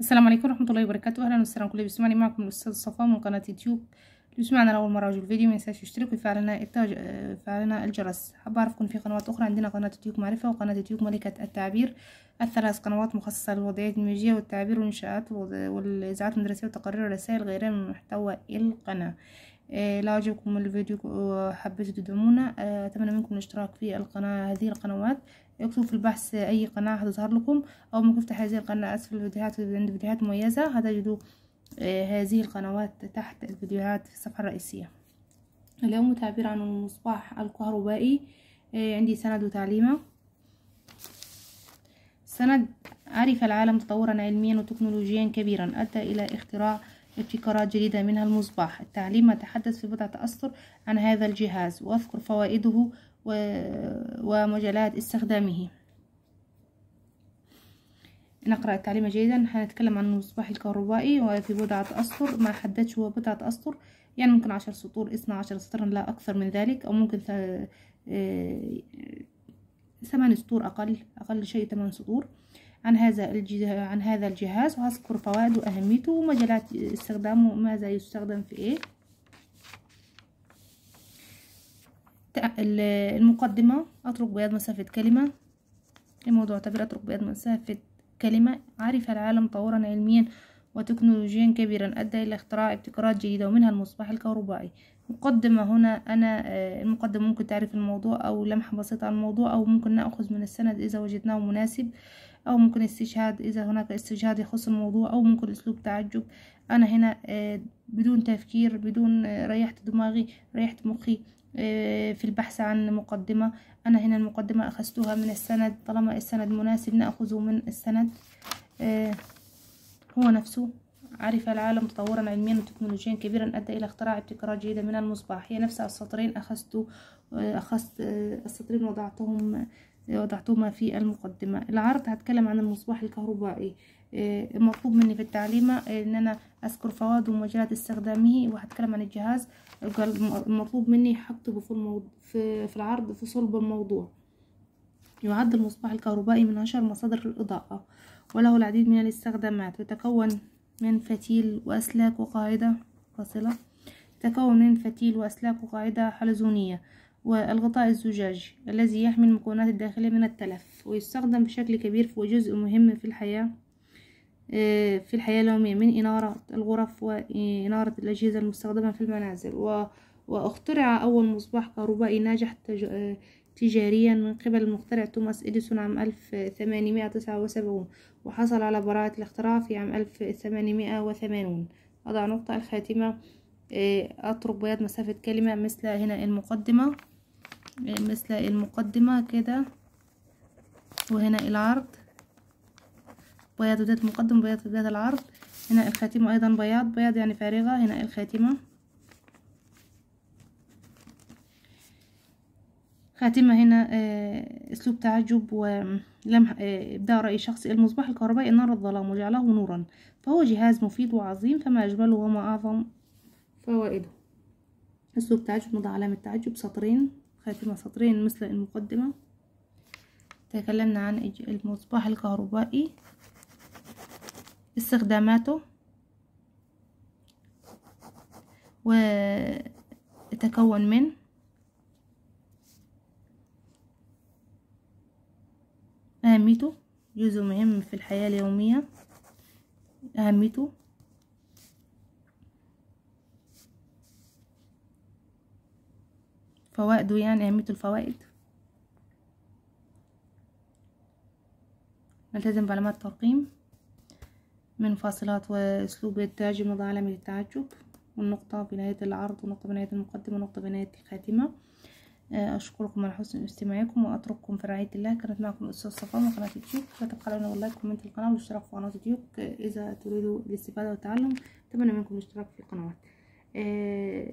السلام عليكم ورحمه الله وبركاته اهلا وسهلا كل بيسمعني معكم الاستاذ صفاء من قناه يوتيوب اللي بيسمعنا لاول مره يشوف الفيديو ما ينساش يشترك ويفعل آه، لنا التج... الجرس حابه اعرفكم في قنوات اخرى عندنا قناه يوتيوب معرفه وقناه يوتيوب ملكه التعبير الثلاث قنوات مخصصه للوضعيات الميوزيه والتعبير والانشاءات والاذاعات المدرسيه وتقارير الرسائل غيرها من محتوى القناه إيه، لو عجبكم الفيديو وحبيتوا آه، تدعمونا آه، اتمنى منكم الاشتراك في القناه هذه القنوات اكتبوا في البحث اي قناه حتظهر لكم او ممكن تفتح هذه القناه اسفل الفيديوهات عند فيديوهات مميزه هتجدوا آه، هذه القنوات تحت الفيديوهات في الصفحه الرئيسيه اليوم تعبير عن المصباح الكهربائي عندي سند وتعليمه سند عرف العالم تطورا علميا وتكنولوجيا كبيرا ادى الى اختراع ابتكارات جديدة منها المصباح التعليم تحدث في بضعة أسطر عن هذا الجهاز وأذكر فوائده ومجالات استخدامه نقرأ التعليم جيدا هنتكلم عن المصباح الكهربائي وفي بضعة أسطر ما حددش هو بضعة أسطر يعني ممكن عشر سطور اثنا عشر سطرا لا أكثر من ذلك أو ممكن آه، ثمان سطور أقل أقل شيء ثمان سطور عن هذا الجهاز عن هذا الجهاز وهذكر فوائده وأهميته ومجالات استخدامه وماذا يستخدم في إيه المقدمة أترك بياض مسافة كلمة الموضوع تبر أترك بياض مسافة كلمة عرف العالم طورا علميا وتكنولوجيا كبيرا أدى إلى اختراع ابتكارات جديدة ومنها المصباح الكهربائي مقدمة هنا أنا آه، المقدمة ممكن تعرف الموضوع أو لمحة بسيطة عن الموضوع أو ممكن نأخذ من السند إذا وجدناه مناسب أو ممكن استشهاد إذا هناك استشهاد يخص الموضوع أو ممكن أسلوب تعجب أنا هنا آه، بدون تفكير بدون آه، ريحت دماغي ريحت مخي آه، في البحث عن مقدمة أنا هنا المقدمة أخذتها من السند طالما السند مناسب نأخذه من السند هو نفسه عرف العالم تطورا علميا وتكنولوجيا كبيرا أدى إلى اختراع ابتكارات جيدة من المصباح هي نفس السطرين أخذت أخذت السطرين وضعتهم وضعتهما في المقدمة العرض هتكلم عن المصباح الكهربائي المطلوب إيه، مني في التعليمة ان انا اذكر فوائده ومجالات استخدامه وهتكلم عن الجهاز المطلوب مني حطه في, في, في العرض في صلب الموضوع يعد المصباح الكهربائي من أشهر مصادر الإضاءة وله العديد من الاستخدامات يتكون من فتيل وأسلاك وقاعدة فاصلة تكون من فتيل وأسلاك وقاعدة حلزونية والغطاء الزجاجي الذي يحمي المكونات الداخلية من التلف ويستخدم بشكل كبير في وجزء مهم في الحياة آه، في الحياة اليومية من إنارة الغرف وإنارة الأجهزة المستخدمة في المنازل واخترع أول مصباح كهربائي ناجح آه، تجاريا من قبل المخترع توماس إديسون عام 1879 وحصل على براءة الاختراع في عام 1880 أضع نقطة الخاتمة آه، أطرق بياض مسافة كلمة مثل هنا المقدمة مثل المقدمة كده وهنا العرض بياض بداية المقدم بياض بداية العرض هنا الخاتمة أيضا بياض بياض يعني فارغة هنا الخاتمة خاتمة هنا آه، أسلوب تعجب ولمح آه، إبداع رأي شخصي المصباح الكهربائي نار الظلام وجعله نورا فهو جهاز مفيد وعظيم فما أجمله وما أعظم فوائده أسلوب تعجب نضع علامة تعجب سطرين خاتمة سطرين مثل المقدمة تكلمنا عن المصباح الكهربائي استخداماته وتكون من أهميته جزء مهم في الحياة اليومية أهميته فوائده يعني أهمية الفوائد نلتزم بعلامات الترقيم من فاصلات وأسلوب التعجب نضع علامه التعجب والنقطة بنهاية العرض ونقطة بنهاية المقدمة ونقطة بنهاية الخاتمة آه، أشكركم على حسن استماعكم وأترككم في رعاية الله كانت معكم الأستاذ صفاء من قناة اليوتيوب لا تبقى لنا واللايك كومنت القناة والاشتراك في قناة اليوتيوب إذا تريدوا الاستفادة والتعلم أتمنى منكم الاشتراك في القنوات آه،